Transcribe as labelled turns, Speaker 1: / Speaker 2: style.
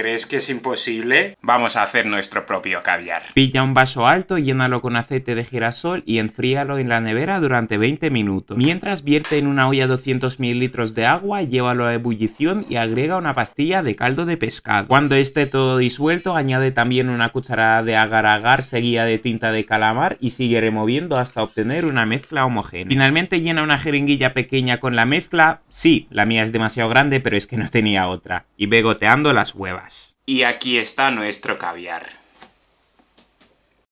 Speaker 1: ¿Crees que es imposible? Vamos a hacer nuestro propio caviar.
Speaker 2: Pilla un vaso alto, llénalo con aceite de girasol y enfríalo en la nevera durante 20 minutos. Mientras vierte en una olla 200 ml de agua, llévalo a ebullición y agrega una pastilla de caldo de pescado. Cuando esté todo disuelto, añade también una cucharada de agar agar seguida de tinta de calamar y sigue removiendo hasta obtener una mezcla homogénea. Finalmente llena una jeringuilla pequeña con la mezcla. Sí, la mía es demasiado grande, pero es que no tenía otra. Y ve goteando las huevas.
Speaker 3: Y aquí está nuestro caviar.